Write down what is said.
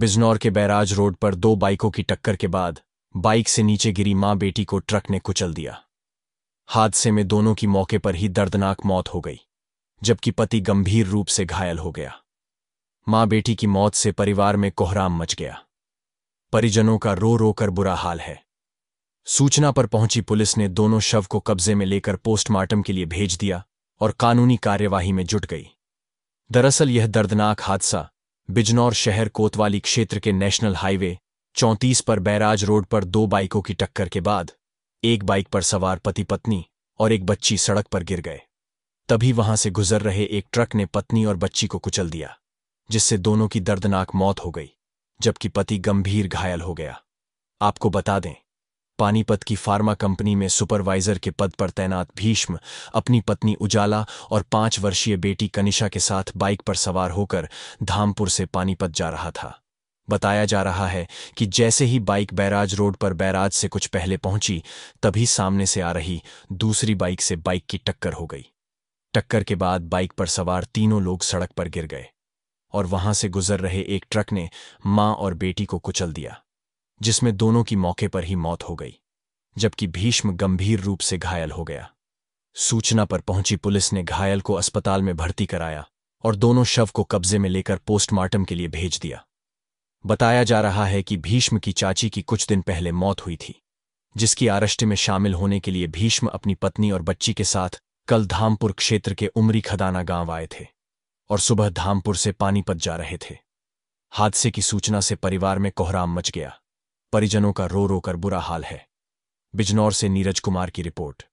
बिजनौर के barrage road पर दो बाइकों की टक्कर के बाद बाइक से नीचे गिरी मां बेटी को ट्रक ने कुचल दिया हादसे में दोनों की मौके पर ही दर्दनाक मौत हो गई जबकि पति गंभीर रूप से घायल हो गया मां बेटी की मौत से परिवार में कोहराम मच गया परिजनों का रो रो कर बुरा हाल है सूचना पर पहुंची पुलिस ने दोनों शव को कब्जे में लेकर पोस्टमार्टम के लिए भेज दिया और कानूनी कार्यवाही में जुट गई दरअसल यह दर्दनाक हादसा बिजनौर शहर कोतवाली क्षेत्र के नेशनल हाईवे चौंतीस पर बैराज रोड पर दो बाइकों की टक्कर के बाद एक बाइक पर सवार पति पत्नी और एक बच्ची सड़क पर गिर गए तभी वहां से गुजर रहे एक ट्रक ने पत्नी और बच्ची को कुचल दिया जिससे दोनों की दर्दनाक मौत हो गई जबकि पति गंभीर घायल हो गया आपको बता दें पानीपत की फार्मा कंपनी में सुपरवाइजर के पद पर तैनात भीष्म अपनी पत्नी उजाला और पांच वर्षीय बेटी कनिषा के साथ बाइक पर सवार होकर धामपुर से पानीपत जा रहा था बताया जा रहा है कि जैसे ही बाइक बैराज रोड पर बैराज से कुछ पहले पहुंची तभी सामने से आ रही दूसरी बाइक से बाइक की टक्कर हो गई टक्कर के बाद बाइक पर सवार तीनों लोग सड़क पर गिर गए और वहां से गुजर रहे एक ट्रक ने मां और बेटी को कुचल दिया जिसमें दोनों की मौके पर ही मौत हो गई जबकि भीष्म गंभीर रूप से घायल हो गया सूचना पर पहुंची पुलिस ने घायल को अस्पताल में भर्ती कराया और दोनों शव को कब्जे में लेकर पोस्टमार्टम के लिए भेज दिया बताया जा रहा है कि भीष्म की चाची की कुछ दिन पहले मौत हुई थी जिसकी आरष्ट में शामिल होने के लिए भीष्म अपनी पत्नी और बच्ची के साथ कल धामपुर क्षेत्र के उमरी खदाना गांव आए थे और सुबह धामपुर से पानीपत जा रहे थे हादसे की सूचना से परिवार में कोहराम मच गया परिजनों का रो रो कर बुरा हाल है बिजनौर से नीरज कुमार की रिपोर्ट